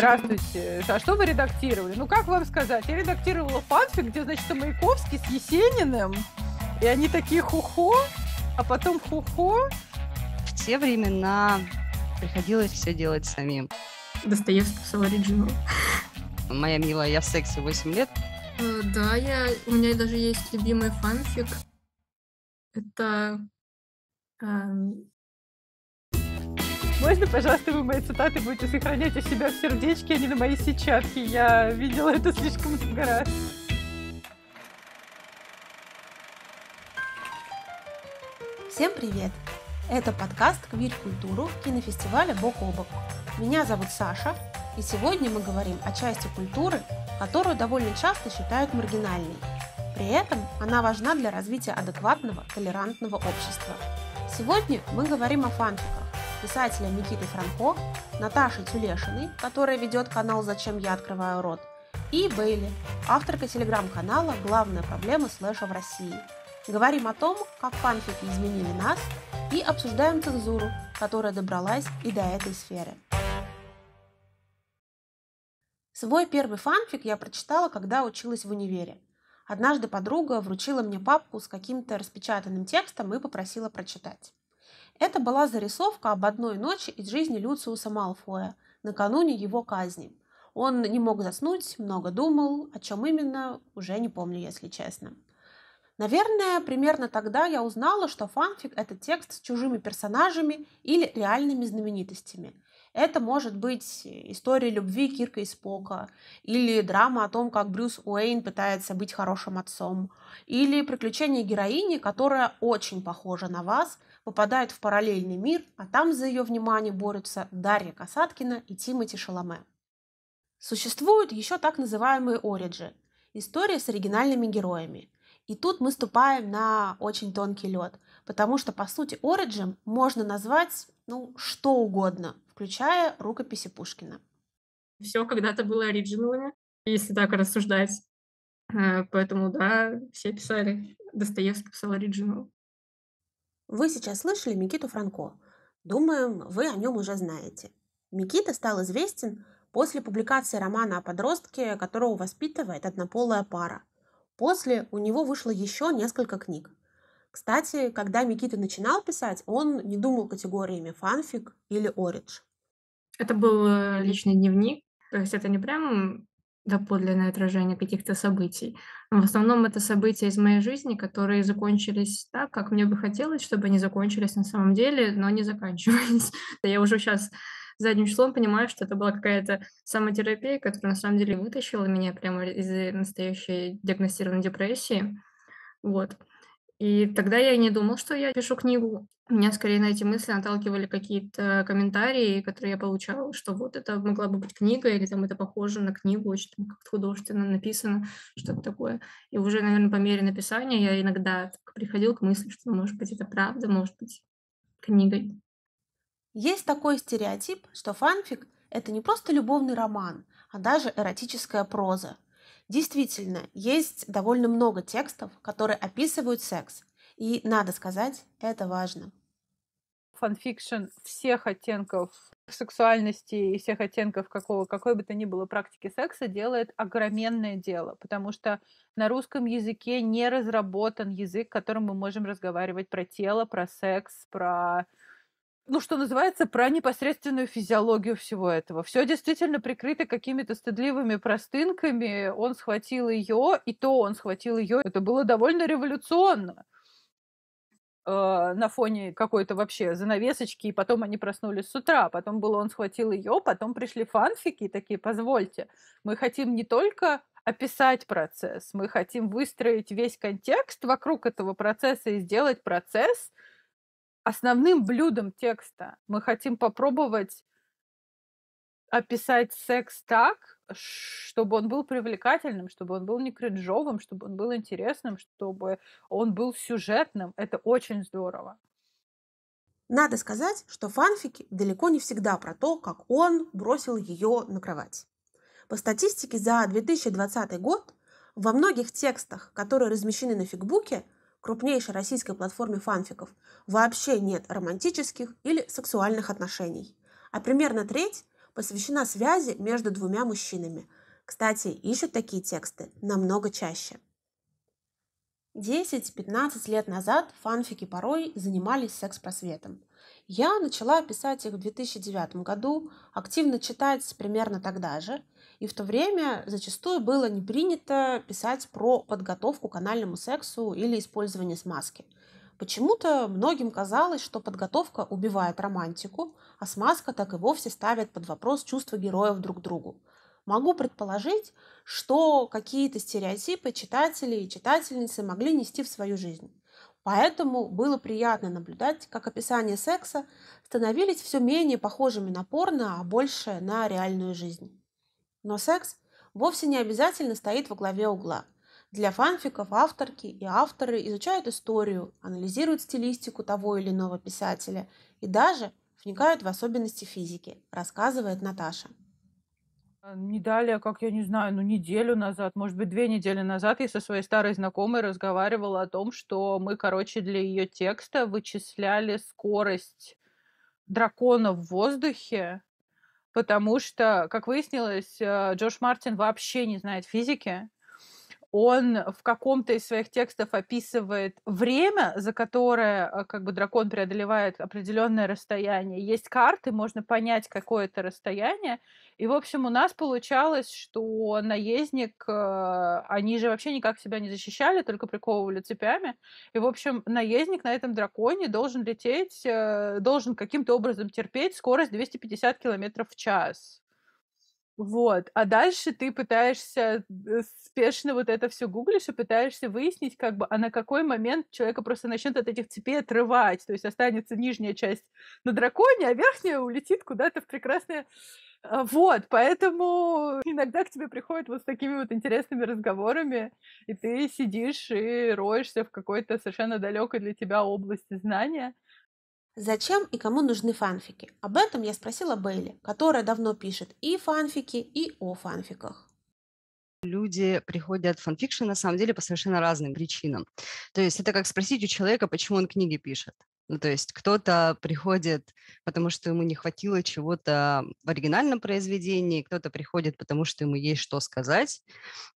Здравствуйте. А что вы редактировали? Ну, как вам сказать? Я редактировала фанфик, где, значит, Маяковский с Есениным. И они такие хухо, а потом хухо. В те времена приходилось все делать самим. Достоевский писал оригинал. Моя милая, я в сексе 8 лет. Э, да, я, у меня даже есть любимый фанфик. Это эм, можно, пожалуйста, вы мои цитаты будете сохранять у себя в сердечке, а не на моей сетчатке? Я видела это слишком много раз. Всем привет! Это подкаст «Квир культуру» кинофестиваля «Бок о бок». Меня зовут Саша, и сегодня мы говорим о части культуры, которую довольно часто считают маргинальной. При этом она важна для развития адекватного, толерантного общества. Сегодня мы говорим о фанфиках, писателем Никитой Франко, Наташей Тюлешиной, которая ведет канал «Зачем я открываю рот», и Бейли, авторка телеграм-канала «Главная проблема слэша в России». Говорим о том, как фанфики изменили нас, и обсуждаем цензуру, которая добралась и до этой сферы. Свой первый фанфик я прочитала, когда училась в универе. Однажды подруга вручила мне папку с каким-то распечатанным текстом и попросила прочитать. Это была зарисовка об одной ночи из жизни Люциуса Малфоя, накануне его казни. Он не мог заснуть, много думал, о чем именно, уже не помню, если честно. Наверное, примерно тогда я узнала, что фанфик – это текст с чужими персонажами или реальными знаменитостями. Это может быть история любви Кирка и Спока, или драма о том, как Брюс Уэйн пытается быть хорошим отцом, или приключения героини, которая очень похожа на вас – попадает в параллельный мир, а там за ее внимание борются Дарья Касаткина и Тимати Шаломе. Существуют еще так называемые ориджи – истории с оригинальными героями. И тут мы ступаем на очень тонкий лед, потому что, по сути, ориджем можно назвать ну, что угодно, включая рукописи Пушкина. Все когда-то было оригиналами, если так рассуждать. Э, поэтому, да, все писали. Достоевский писал оригинал. Вы сейчас слышали Микиту Франко. Думаем, вы о нем уже знаете. Микита стал известен после публикации романа о подростке, которого воспитывает однополая пара. После у него вышло еще несколько книг. Кстати, когда Микита начинал писать, он не думал категориями фанфик или оридж. Это был э, личный дневник, то есть это не прям доподлинное отражение каких-то событий. Но в основном это события из моей жизни, которые закончились так, как мне бы хотелось, чтобы они закончились на самом деле, но не заканчивались. Я уже сейчас задним числом понимаю, что это была какая-то самотерапия, которая на самом деле вытащила меня прямо из э, настоящей диагностированной депрессии. Вот. И тогда я не думал, что я пишу книгу. Меня скорее на эти мысли наталкивали какие-то комментарии, которые я получала, что вот это могла бы быть книга, или там это похоже на книгу, очень там, как-то художественно написано, что-то такое. И уже, наверное, по мере написания я иногда приходил к мысли, что, может быть, это правда, может быть, книгой. Есть такой стереотип, что фанфик – это не просто любовный роман, а даже эротическая проза – Действительно, есть довольно много текстов, которые описывают секс. И надо сказать, это важно. Фанфикшн всех оттенков сексуальности и всех оттенков какого, какой бы то ни было практики секса делает огроменное дело, потому что на русском языке не разработан язык, которым мы можем разговаривать про тело, про секс, про ну, что называется, про непосредственную физиологию всего этого. Все действительно прикрыто какими-то стыдливыми простынками. Он схватил ее, и то он схватил ее. Это было довольно революционно э, на фоне какой-то вообще занавесочки, и потом они проснулись с утра, потом было он схватил ее, потом пришли фанфики такие, позвольте, мы хотим не только описать процесс, мы хотим выстроить весь контекст вокруг этого процесса и сделать процесс – основным блюдом текста. Мы хотим попробовать описать секс так, чтобы он был привлекательным, чтобы он был не кринжовым, чтобы он был интересным, чтобы он был сюжетным. Это очень здорово. Надо сказать, что фанфики далеко не всегда про то, как он бросил ее на кровать. По статистике за 2020 год во многих текстах, которые размещены на фигбуке, крупнейшей российской платформе фанфиков, вообще нет романтических или сексуальных отношений. А примерно треть посвящена связи между двумя мужчинами. Кстати, ищут такие тексты намного чаще. 10-15 лет назад фанфики порой занимались секс-просветом. Я начала писать их в 2009 году, активно читать примерно тогда же, и в то время зачастую было не принято писать про подготовку к анальному сексу или использование смазки. Почему-то многим казалось, что подготовка убивает романтику, а смазка так и вовсе ставит под вопрос чувства героев друг к другу. Могу предположить, что какие-то стереотипы читатели и читательницы могли нести в свою жизнь. Поэтому было приятно наблюдать, как описания секса становились все менее похожими на порно, а больше на реальную жизнь. Но секс вовсе не обязательно стоит во главе угла. Для фанфиков авторки и авторы изучают историю, анализируют стилистику того или иного писателя и даже вникают в особенности физики, рассказывает Наташа. А, не далее, а как я не знаю, ну неделю назад, может быть, две недели назад я со своей старой знакомой разговаривала о том, что мы, короче, для ее текста вычисляли скорость дракона в воздухе, потому что, как выяснилось, э, Джош Мартин вообще не знает физики, он в каком-то из своих текстов описывает время, за которое э, как бы дракон преодолевает определенное расстояние. Есть карты, можно понять, какое то расстояние. И, в общем, у нас получалось, что наездник, э, они же вообще никак себя не защищали, только приковывали цепями. И, в общем, наездник на этом драконе должен лететь, э, должен каким-то образом терпеть скорость 250 км в час. Вот, а дальше ты пытаешься э, спешно вот это все гуглишь и пытаешься выяснить, как бы, а на какой момент человека просто начнет от этих цепей отрывать, то есть останется нижняя часть на драконе, а верхняя улетит куда-то в прекрасное... А, вот, поэтому иногда к тебе приходят вот с такими вот интересными разговорами, и ты сидишь и роешься в какой-то совершенно далекой для тебя области знания, Зачем и кому нужны фанфики? Об этом я спросила Бейли, которая давно пишет и фанфики, и о фанфиках. Люди приходят в фанфикшн на самом деле по совершенно разным причинам. То есть это как спросить у человека, почему он книги пишет. Ну, то есть кто-то приходит, потому что ему не хватило чего-то в оригинальном произведении, кто-то приходит, потому что ему есть что сказать,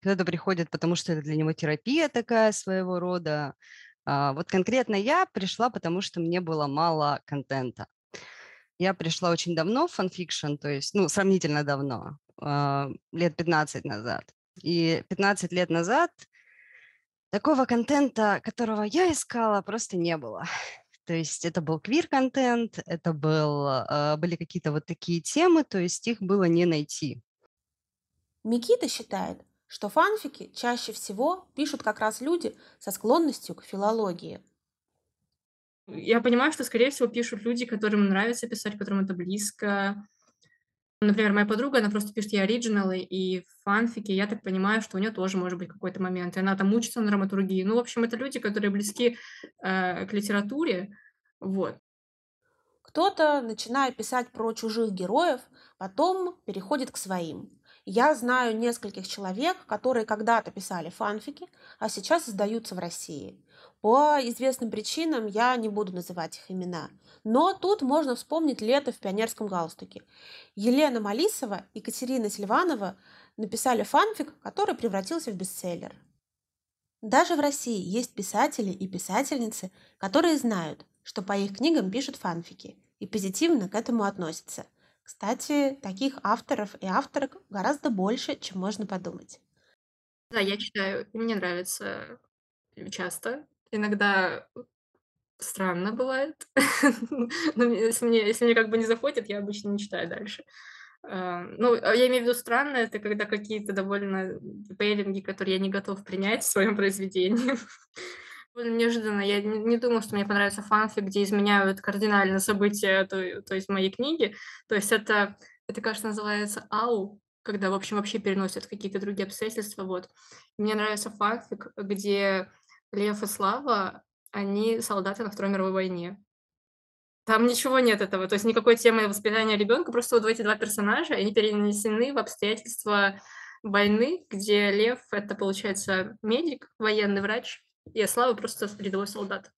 кто-то приходит, потому что это для него терапия такая своего рода, а, вот конкретно я пришла, потому что мне было мало контента. Я пришла очень давно в фанфикшн, то есть, ну, сравнительно давно, а, лет 15 назад. И 15 лет назад такого контента, которого я искала, просто не было. То есть это был квир-контент, это был, а, были какие-то вот такие темы, то есть их было не найти. Микита считает, что фанфики чаще всего пишут как раз люди со склонностью к филологии. Я понимаю, что, скорее всего, пишут люди, которым нравится писать, которым это близко. Например, моя подруга, она просто пишет ей оригиналы и фанфики. Я так понимаю, что у нее тоже может быть какой-то момент. И она там учится на драматургии. Ну, в общем, это люди, которые близки э, к литературе. Вот. Кто-то, начиная писать про чужих героев, потом переходит к своим. Я знаю нескольких человек, которые когда-то писали фанфики, а сейчас издаются в России. По известным причинам я не буду называть их имена. Но тут можно вспомнить лето в пионерском галстуке. Елена Малисова и Екатерина Сильванова написали фанфик, который превратился в бестселлер. Даже в России есть писатели и писательницы, которые знают, что по их книгам пишут фанфики и позитивно к этому относятся – кстати, таких авторов и авторок гораздо больше, чем можно подумать. Да, я читаю, и мне нравится часто. Иногда э, странно бывает. Но ну, ну, если мне, если мне как бы не заходит, я обычно не читаю дальше. А, ну, а я имею в виду странно, это когда какие-то довольно пейлинги, которые я не готов принять в своем произведении. Неожиданно. Я не, думала, что мне понравится фанфик, где изменяют кардинально события той то есть моей книги. То есть это, это, кажется, называется «Ау», когда, в общем, вообще переносят какие-то другие обстоятельства. Вот. Мне нравится фанфик, где Лев и Слава, они солдаты на Второй мировой войне. Там ничего нет этого, то есть никакой темы воспитания ребенка, просто вот эти два персонажа, они перенесены в обстоятельства войны, где Лев — это, получается, медик, военный врач, я Слава просто рядовой солдат.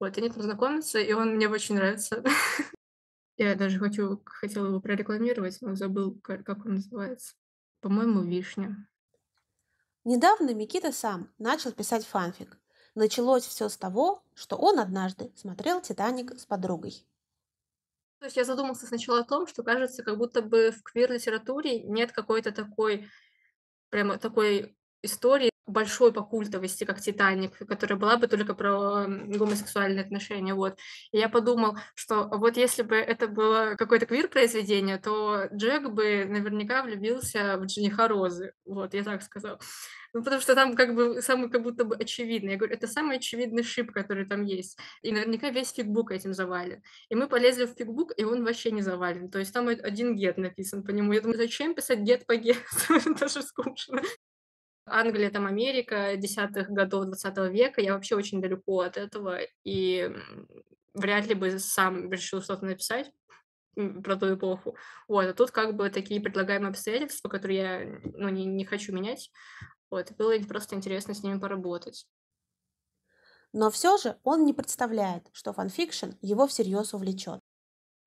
Вот, они там знакомятся, и он мне очень нравится. Я даже хочу, хотела его прорекламировать, но забыл, как он называется. По-моему, «Вишня». Недавно Микита сам начал писать фанфик. Началось все с того, что он однажды смотрел «Титаник» с подругой. То есть я задумался сначала о том, что кажется, как будто бы в квир-литературе нет какой-то такой, прямо такой истории большой по культовости, как «Титаник», которая была бы только про гомосексуальные отношения, вот. И я подумал, что вот если бы это было какое-то квир-произведение, то Джек бы наверняка влюбился в жениха Розы, вот, я так сказала. Ну, потому что там как бы самый как будто бы очевидный. Я говорю, это самый очевидный шип, который там есть. И наверняка весь фигбук этим завален. И мы полезли в фигбук, и он вообще не завален. То есть там один гет написан по нему. Я думаю, зачем писать гет по гет? Это же скучно. Англия, там Америка десятых годов 20 века, я вообще очень далеко от этого, и вряд ли бы сам решил что-то написать про ту эпоху. Вот, а тут как бы такие предлагаемые обстоятельства, которые я ну, не, не хочу менять. Вот, и было просто интересно с ними поработать. Но все же он не представляет, что фанфикшн его всерьез увлечет.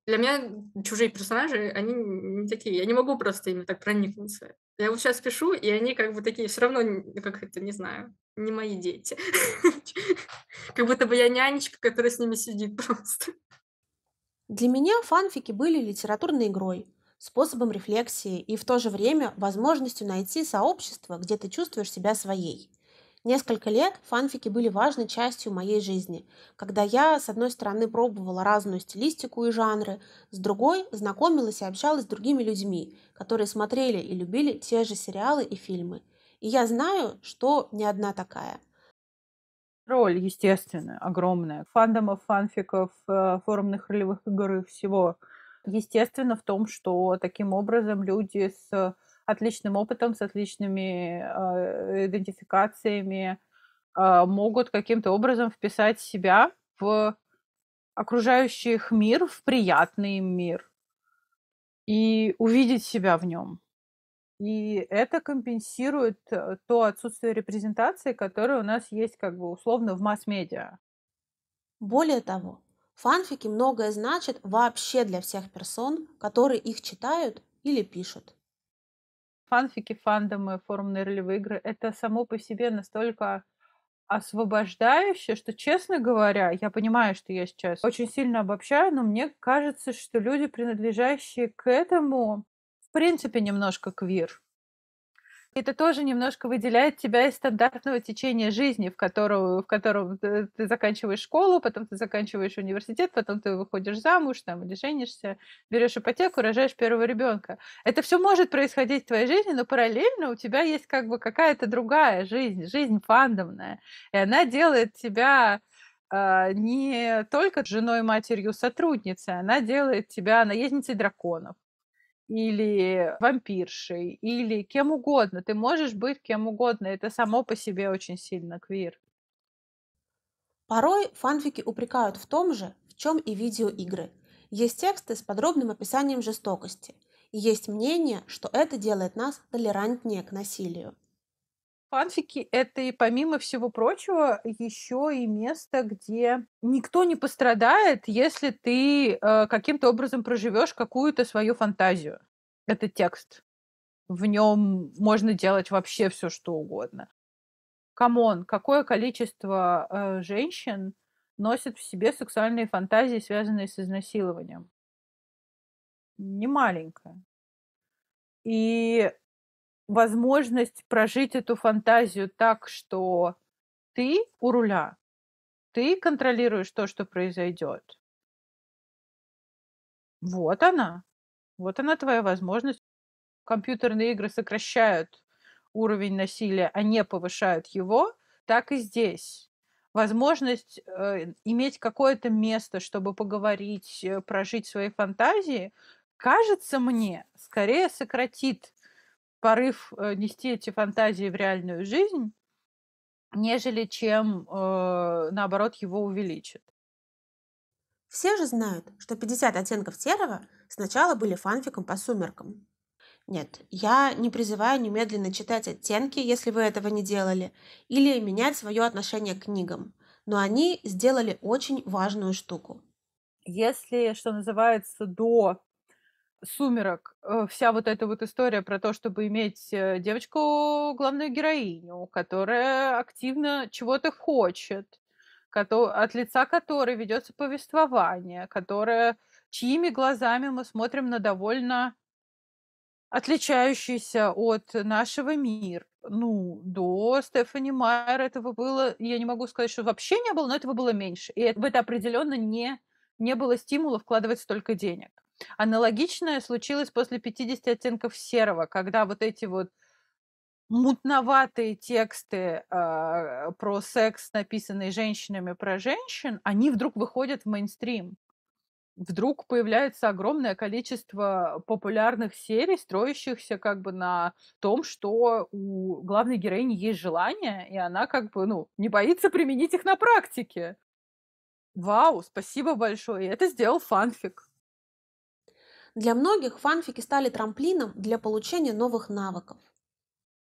Для меня чужие персонажи, они не такие. Я не могу просто ими так проникнуться. Я вот сейчас пишу, и они как бы такие все равно, ну, как это, не знаю, не мои дети. Как будто бы я нянечка, которая с ними сидит просто. Для меня фанфики были литературной игрой, способом рефлексии и в то же время возможностью найти сообщество, где ты чувствуешь себя своей – Несколько лет фанфики были важной частью моей жизни, когда я, с одной стороны, пробовала разную стилистику и жанры, с другой – знакомилась и общалась с другими людьми, которые смотрели и любили те же сериалы и фильмы. И я знаю, что не одна такая. Роль, естественно, огромная. Фандомов, фанфиков, э, форумных ролевых игр и всего. Естественно в том, что таким образом люди с отличным опытом, с отличными э, идентификациями, э, могут каким-то образом вписать себя в окружающий их мир, в приятный им мир и увидеть себя в нем. И это компенсирует э, то отсутствие репрезентации, которое у нас есть как бы условно в масс-медиа. Более того, фанфики многое значат вообще для всех персон, которые их читают или пишут фанфики, фандомы, форумные ролевые игры, это само по себе настолько освобождающее, что, честно говоря, я понимаю, что я сейчас очень сильно обобщаю, но мне кажется, что люди, принадлежащие к этому, в принципе, немножко квир это тоже немножко выделяет тебя из стандартного течения жизни, в, котором, в котором ты заканчиваешь школу, потом ты заканчиваешь университет, потом ты выходишь замуж там, или женишься, берешь ипотеку, рожаешь первого ребенка. Это все может происходить в твоей жизни, но параллельно у тебя есть как бы какая-то другая жизнь, жизнь фандомная. И она делает тебя а, не только женой, матерью, сотрудницей, она делает тебя наездницей драконов или вампиршей, или кем угодно. Ты можешь быть кем угодно. Это само по себе очень сильно квир. Порой фанфики упрекают в том же, в чем и видеоигры. Есть тексты с подробным описанием жестокости. И есть мнение, что это делает нас толерантнее к насилию. Фанфики — это и помимо всего прочего еще и место, где никто не пострадает, если ты э, каким-то образом проживешь какую-то свою фантазию. Это текст. В нем можно делать вообще все, что угодно. Камон, какое количество э, женщин носит в себе сексуальные фантазии, связанные с изнасилованием? Немаленькое. И возможность прожить эту фантазию так, что ты у руля, ты контролируешь то, что произойдет. Вот она. Вот она твоя возможность. Компьютерные игры сокращают уровень насилия, а не повышают его, так и здесь. Возможность э, иметь какое-то место, чтобы поговорить, э, прожить свои фантазии, кажется мне, скорее сократит порыв э, нести эти фантазии в реальную жизнь, нежели чем, э, наоборот, его увеличит. Все же знают, что «50 оттенков серого» сначала были фанфиком по сумеркам. Нет, я не призываю немедленно читать оттенки, если вы этого не делали, или менять свое отношение к книгам, но они сделали очень важную штуку. Если, что называется, до сумерок, э, вся вот эта вот история про то, чтобы иметь э, девочку, главную героиню, которая активно чего-то хочет, от лица которой ведется повествование, которое, чьими глазами мы смотрим на довольно отличающийся от нашего мир. Ну, до Стефани Майер этого было, я не могу сказать, что вообще не было, но этого было меньше. И в это определенно не, не было стимула вкладывать столько денег. Аналогичное случилось после 50 оттенков серого, когда вот эти вот мутноватые тексты э, про секс, написанные женщинами про женщин, они вдруг выходят в мейнстрим. Вдруг появляется огромное количество популярных серий, строящихся как бы на том, что у главной героини есть желание и она как бы, ну, не боится применить их на практике. Вау, спасибо большое. это сделал фанфик. Для многих фанфики стали трамплином для получения новых навыков.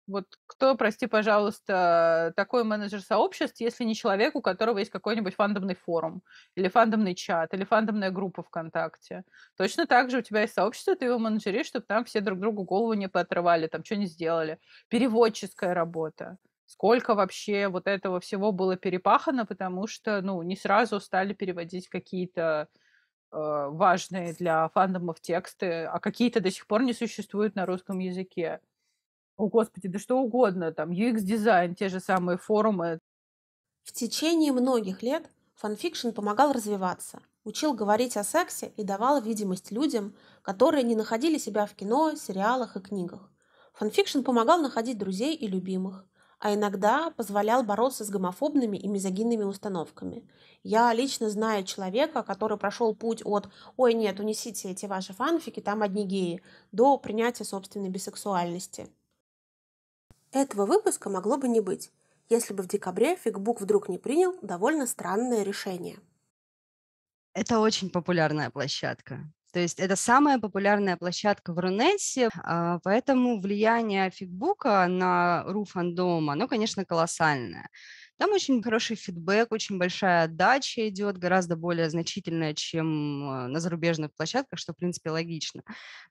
Вот кто, прости, пожалуйста, такой менеджер сообществ, если не человек, у которого есть какой-нибудь фандомный форум, или фандомный чат, или фандомная группа ВКонтакте. Точно так же у тебя есть сообщество, ты его менеджеришь, чтобы там все друг другу голову не поотрывали, там что не сделали. Переводческая работа. Сколько вообще вот этого всего было перепахано, потому что, ну, не сразу стали переводить какие-то Э, важные для фандомов тексты, а какие-то до сих пор не существуют на русском языке. О, Господи, да что угодно, там UX-дизайн, те же самые форумы. В течение многих лет фанфикшн помогал развиваться, учил говорить о сексе и давал видимость людям, которые не находили себя в кино, сериалах и книгах. Фанфикшн помогал находить друзей и любимых, а иногда позволял бороться с гомофобными и мизогинными установками. Я лично знаю человека, который прошел путь от «Ой, нет, унесите эти ваши фанфики, там одни геи», до принятия собственной бисексуальности. Этого выпуска могло бы не быть, если бы в декабре фигбук вдруг не принял довольно странное решение. Это очень популярная площадка. То есть это самая популярная площадка в Рунете, а, поэтому влияние фигбука на ру фандома, оно, конечно, колоссальное. Там очень хороший фидбэк, очень большая отдача идет, гораздо более значительная, чем а, на зарубежных площадках, что, в принципе, логично.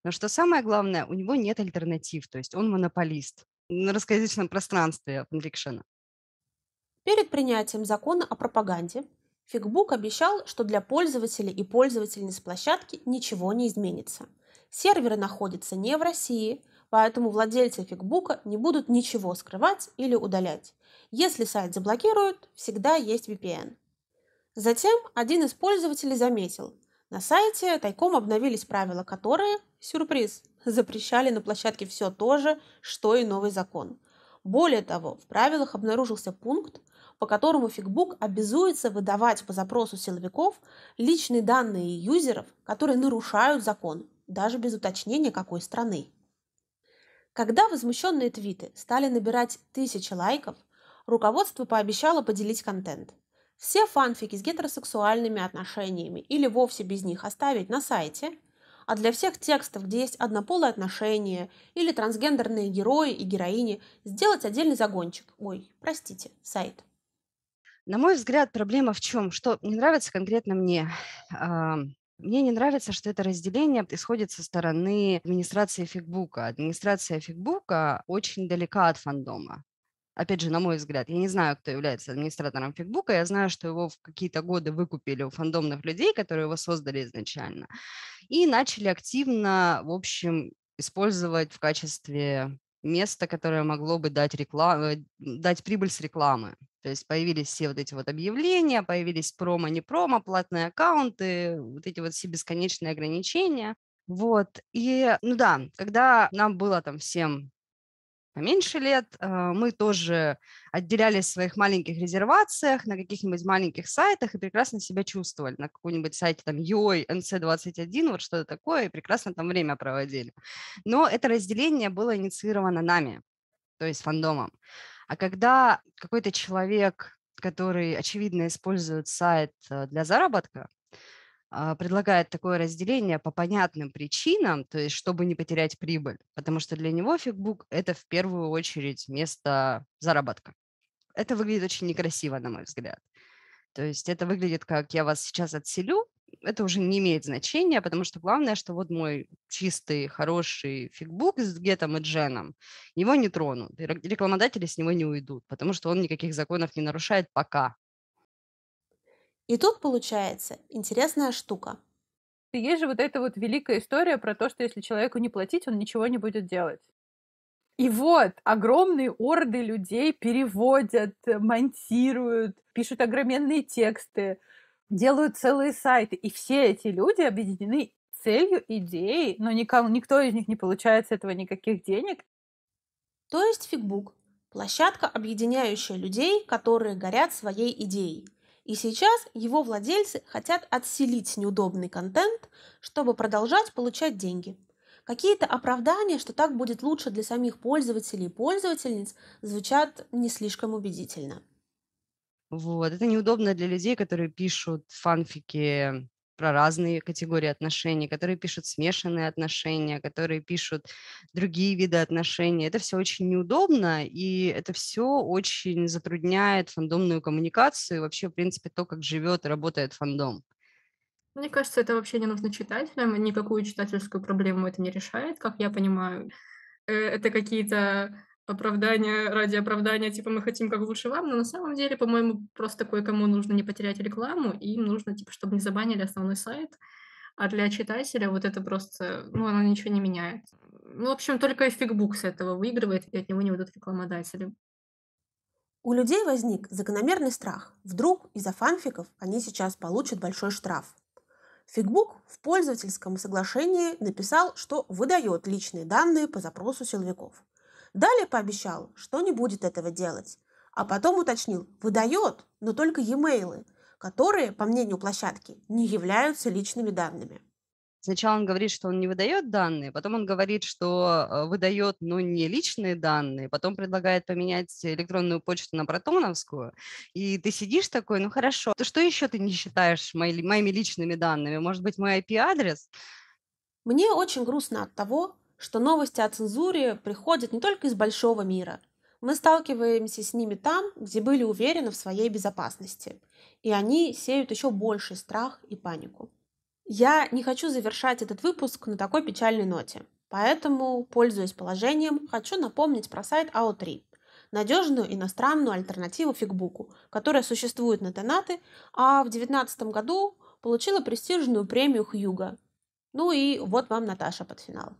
Но что самое главное, у него нет альтернатив, то есть он монополист на русскоязычном пространстве фанфикшена. Перед принятием закона о пропаганде Фигбук обещал, что для пользователей и пользовательниц площадки ничего не изменится. Серверы находятся не в России, поэтому владельцы фигбука не будут ничего скрывать или удалять. Если сайт заблокируют, всегда есть VPN. Затем один из пользователей заметил, на сайте тайком обновились правила, которые, сюрприз, запрещали на площадке все то же, что и новый закон. Более того, в правилах обнаружился пункт, по которому Фигбук обязуется выдавать по запросу силовиков личные данные юзеров, которые нарушают закон, даже без уточнения какой страны. Когда возмущенные твиты стали набирать тысячи лайков, руководство пообещало поделить контент. Все фанфики с гетеросексуальными отношениями или вовсе без них оставить на сайте – а для всех текстов, где есть однополые отношения или трансгендерные герои и героини, сделать отдельный загончик. Ой, простите, сайт. На мой взгляд, проблема в чем? Что не нравится конкретно мне? А, мне не нравится, что это разделение исходит со стороны администрации фигбука. Администрация фигбука очень далека от фандома. Опять же, на мой взгляд, я не знаю, кто является администратором фигбука, я знаю, что его в какие-то годы выкупили у фандомных людей, которые его создали изначально, и начали активно, в общем, использовать в качестве место, которое могло бы дать, рекламу, э, дать прибыль с рекламы. То есть появились все вот эти вот объявления, появились промо, не промо, платные аккаунты, вот эти вот все бесконечные ограничения. Вот, и, ну да, когда нам было там всем поменьше лет, э, мы тоже отделялись в своих маленьких резервациях на каких-нибудь маленьких сайтах и прекрасно себя чувствовали. На каком-нибудь сайте там UOI, NC21, вот что-то такое, и прекрасно там время проводили. Но это разделение было инициировано нами, то есть фандомом. А когда какой-то человек, который, очевидно, использует сайт э, для заработка, а, предлагает такое разделение по понятным причинам, то есть чтобы не потерять прибыль, потому что для него фигбук – это в первую очередь место заработка. Это выглядит очень некрасиво, на мой взгляд. То есть это выглядит как «я вас сейчас отселю», это уже не имеет значения, потому что главное, что вот мой чистый, хороший фигбук с гетом и дженом, его не тронут, рекламодатели с него не уйдут, потому что он никаких законов не нарушает пока, и тут получается интересная штука. Есть же вот эта вот великая история про то, что если человеку не платить, он ничего не будет делать. И вот огромные орды людей переводят, э, монтируют, пишут огроменные тексты, делают целые сайты. И все эти люди объединены целью, идеей, но никому, никто из них не получает с этого никаких денег. То есть фигбук – площадка, объединяющая людей, которые горят своей идеей – и сейчас его владельцы хотят отселить неудобный контент, чтобы продолжать получать деньги. Какие-то оправдания, что так будет лучше для самих пользователей и пользовательниц, звучат не слишком убедительно. Вот. Это неудобно для людей, которые пишут фанфики про разные категории отношений, которые пишут смешанные отношения, которые пишут другие виды отношений. Это все очень неудобно, и это все очень затрудняет фандомную коммуникацию и вообще, в принципе, то, как живет и работает фандом. Мне кажется, это вообще не нужно читателям, никакую читательскую проблему это не решает, как я понимаю. Э, это какие-то оправдание ради оправдания, типа мы хотим как лучше вам, но на самом деле, по-моему, просто кое-кому нужно не потерять рекламу, и им нужно, типа, чтобы не забанили основной сайт, а для читателя вот это просто, ну, оно ничего не меняет. Ну, в общем, только фигбук с этого выигрывает, и от него не уйдут рекламодатели. У людей возник закономерный страх. Вдруг из-за фанфиков они сейчас получат большой штраф. Фигбук в пользовательском соглашении написал, что выдает личные данные по запросу силовиков. Далее пообещал, что не будет этого делать. А потом уточнил, выдает, но только e-mail, которые, по мнению площадки, не являются личными данными. Сначала он говорит, что он не выдает данные, потом он говорит, что э, выдает, но не личные данные, потом предлагает поменять электронную почту на протоновскую, и ты сидишь такой, ну хорошо, то что еще ты не считаешь мои, моими личными данными? Может быть, мой IP-адрес? Мне очень грустно от того, что новости о цензуре приходят не только из большого мира. Мы сталкиваемся с ними там, где были уверены в своей безопасности. И они сеют еще больший страх и панику. Я не хочу завершать этот выпуск на такой печальной ноте. Поэтому, пользуясь положением, хочу напомнить про сайт АО3 надежную иностранную альтернативу фигбуку, которая существует на Тенаты, а в 2019 году получила престижную премию Хьюга. Ну и вот вам Наташа под финал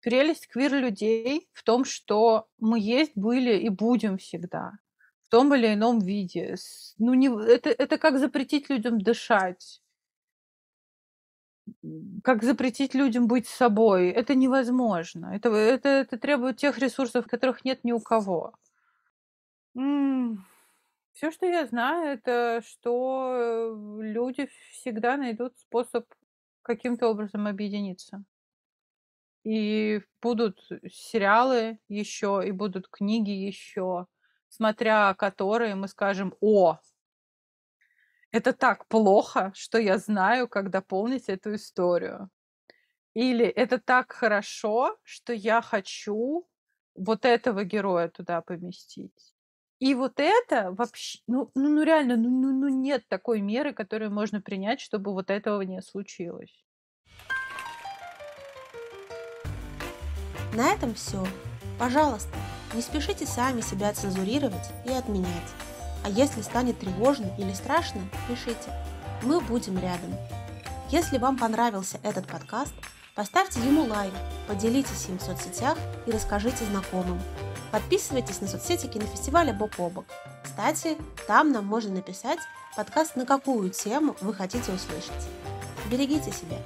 прелесть квир-людей в том, что мы есть, были и будем всегда в том или ином виде. Ну, не, это, это как запретить людям дышать, как запретить людям быть собой. Это невозможно. Это, это, это требует тех ресурсов, которых нет ни у кого. М-м- Все, что я знаю, это что э, люди всегда найдут способ каким-то образом объединиться. И будут сериалы еще, и будут книги еще, смотря которые мы скажем «О!» Это так плохо, что я знаю, как дополнить эту историю. Или это так хорошо, что я хочу вот этого героя туда поместить. И вот это вообще, ну, ну, ну реально, ну, ну, ну нет такой меры, которую можно принять, чтобы вот этого не случилось. На этом все. Пожалуйста, не спешите сами себя цензурировать и отменять. А если станет тревожно или страшно, пишите. Мы будем рядом. Если вам понравился этот подкаст, поставьте ему лайк, поделитесь им в соцсетях и расскажите знакомым. Подписывайтесь на соцсети кинофестиваля «Бок о бок». Кстати, там нам можно написать подкаст, на какую тему вы хотите услышать. Берегите себя!